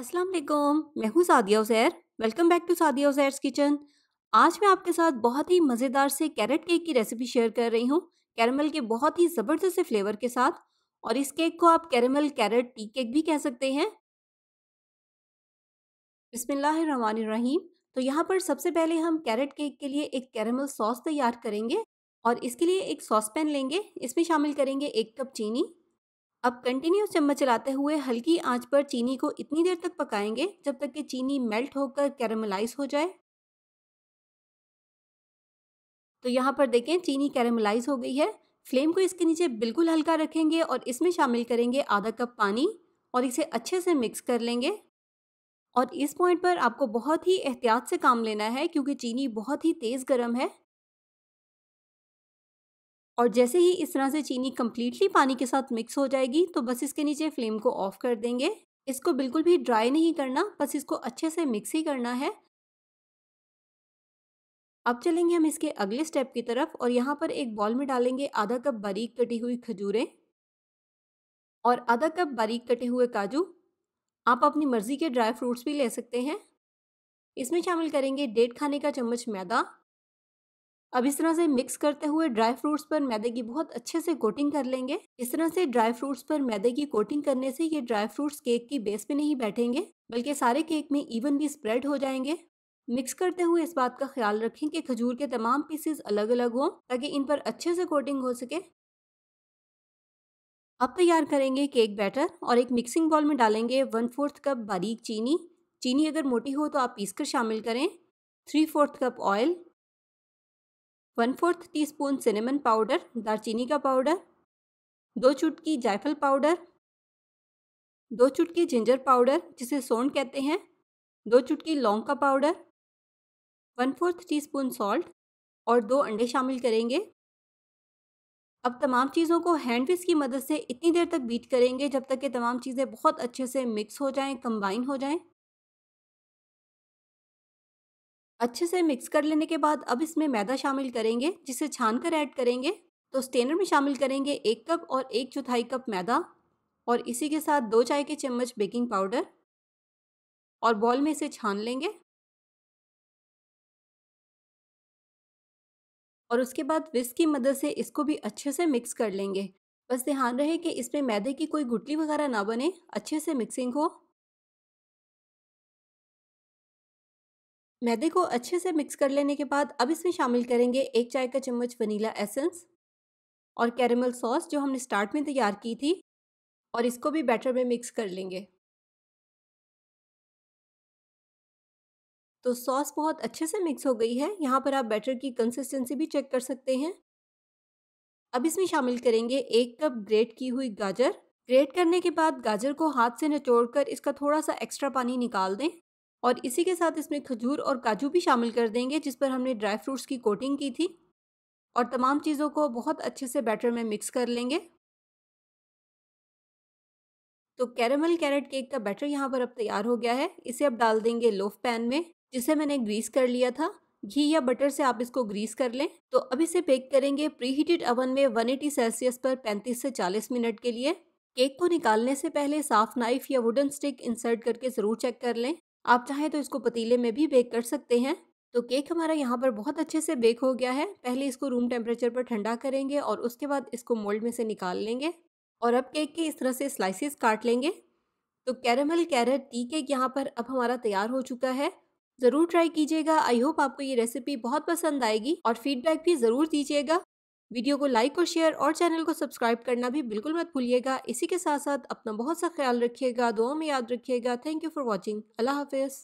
अस्सलाम वालेकुम मैं हूँ Sadia Uzair welcome back to Sadia Uzair kitchen आज मैं आपके साथ बहुत ही मज़ेदार से कैरेट केक की रेसिपी शेयर कर रही हूँ कैरमल के बहुत ही ज़बरदस्त से फ्लेवर के साथ और इस केक को आप कैरमल कैरेट टी केक भी कह सकते हैं बिस्मिल्लाहिर्रहमानिर्रहीम तो यहाँ पर सबसे पहले हम कैरेट केक के लिए एक कैरमल सॉस तैयार करेंगे और इसके लिए एक सॉस पैन लेंगे इसमें शामिल करेंगे एक कप चीनी अब कंटिन्यू चम्मच चलाते हुए हल्की आंच पर चीनी को इतनी देर तक पकाएंगे जब तक कि चीनी मेल्ट होकर कैरमलाइज हो जाए तो यहाँ पर देखें चीनी कैरमलाइज हो गई है फ्लेम को इसके नीचे बिल्कुल हल्का रखेंगे और इसमें शामिल करेंगे आधा कप पानी और इसे अच्छे से मिक्स कर लेंगे और इस पॉइंट पर आपको बहुत ही एहतियात से काम लेना है क्योंकि चीनी बहुत ही तेज़ गर्म है और जैसे ही इस तरह से चीनी कम्प्लीटली पानी के साथ मिक्स हो जाएगी तो बस इसके नीचे फ्लेम को ऑफ कर देंगे इसको बिल्कुल भी ड्राई नहीं करना बस इसको अच्छे से मिक्स ही करना है अब चलेंगे हम इसके अगले स्टेप की तरफ और यहाँ पर एक बॉल में डालेंगे आधा कप बारीक कटी हुई खजूरें और आधा कप बारीक कटे हुए काजू आप अपनी मर्ज़ी के ड्राई फ्रूट्स भी ले सकते हैं इसमें शामिल करेंगे डेढ़ खाने का चम्मच मैदा अब इस तरह से मिक्स करते हुए ड्राई फ्रूट्स पर मैदे की बहुत अच्छे से कोटिंग कर लेंगे इस तरह से ड्राई फ्रूट्स पर मैदे की कोटिंग करने से ये ड्राई फ्रूट्स केक की बेस पे नहीं बैठेंगे बल्कि सारे केक में इवन भी स्प्रेड हो जाएंगे मिक्स करते हुए इस बात का ख्याल रखें कि खजूर के तमाम पीसेस अलग अलग हों ताकि इन पर अच्छे से कोटिंग हो सके अब तैयार करेंगे केक बैटर और एक मिक्सिंग बॉल में डालेंगे वन फोर्थ कप बारीक चीनी चीनी अगर मोटी हो तो आप पीस कर शामिल करें three fourth cup oil one fourth teaspoon cinnamon powder दालचीनी का पाउडर दो चुटकी जायफल पाउडर दो चुटकी जिंजर पाउडर जिसे सोन कहते हैं दो चुटकी लौंग का powder one fourth teaspoon salt और दो अंडे शामिल करेंगे अब तमाम चीज़ों को विस की मदद से इतनी देर तक बीट करेंगे जब तक कि तमाम चीज़ें बहुत अच्छे से मिक्स हो जाएं कंबाइन हो जाएं अच्छे से मिक्स कर लेने के बाद अब इसमें मैदा शामिल करेंगे जिसे छान कर ऐड करेंगे तो स्टेनर में शामिल करेंगे एक कप और एक चौथाई कप मैदा और इसी के साथ दो चाय के चम्मच बेकिंग पाउडर और बॉल में इसे छान लेंगे और उसके बाद विस्क की मदद से इसको भी अच्छे से मिक्स कर लेंगे बस ध्यान रहे कि इसमें मैदे की कोई गुटली वगैरह ना बने अच्छे से मिक्सिंग हो मैदे को अच्छे से मिक्स कर लेने के बाद अब इसमें शामिल करेंगे एक चाय का चम्मच वनीला एसेंस और कैरेमल सॉस जो हमने स्टार्ट में तैयार की थी और इसको भी बैटर में मिक्स कर लेंगे तो सॉस बहुत अच्छे से मिक्स हो गई है यहाँ पर आप बैटर की कंसिस्टेंसी भी चेक कर सकते हैं अब इसमें शामिल करेंगे एक कप ग्रेट की हुई गाजर ग्रेट करने के बाद गाजर को हाथ से निचोड़कर इसका थोड़ा सा एक्स्ट्रा पानी निकाल दें और इसी के साथ इसमें खजूर और काजू भी शामिल कर देंगे जिस पर हमने ड्राई फ्रूट्स की कोटिंग की थी और तमाम चीज़ों को बहुत अच्छे से बैटर में मिक्स कर लेंगे तो कैरेमल कैरेट केक का बैटर यहाँ पर अब तैयार हो गया है इसे अब डाल देंगे लोफ पैन में जिसे मैंने ग्रीस कर लिया था घी या बटर से आप इसको ग्रीस कर लें तो अब इसे बेक करेंगे प्रीहीटेड अवन में 180 सेल्सियस पर 35 से 40 मिनट के लिए केक को निकालने से पहले साफ नाइफ या वुडन स्टिक इंसर्ट करके ज़रूर चेक कर लें आप चाहें तो इसको पतीले में भी बेक कर सकते हैं तो केक हमारा यहाँ पर बहुत अच्छे से बेक हो गया है पहले इसको रूम टेम्परेचर पर ठंडा करेंगे और उसके बाद इसको मोल्ड में से निकाल लेंगे और अब केक के इस तरह से स्लाइसिस काट लेंगे तो कैरमल कैरेट टी केक यहाँ पर अब हमारा तैयार हो चुका है ज़रूर ट्राई कीजिएगा आई होप आपको ये रेसिपी बहुत पसंद आएगी और फीडबैक भी ज़रूर दीजिएगा वीडियो को लाइक और शेयर और चैनल को सब्सक्राइब करना भी बिल्कुल मत भूलिएगा इसी के साथ साथ अपना बहुत सा ख्याल रखिएगा दुआ में याद रखिएगा थैंक यू फॉर वॉचिंग अल्लाह हाफिज़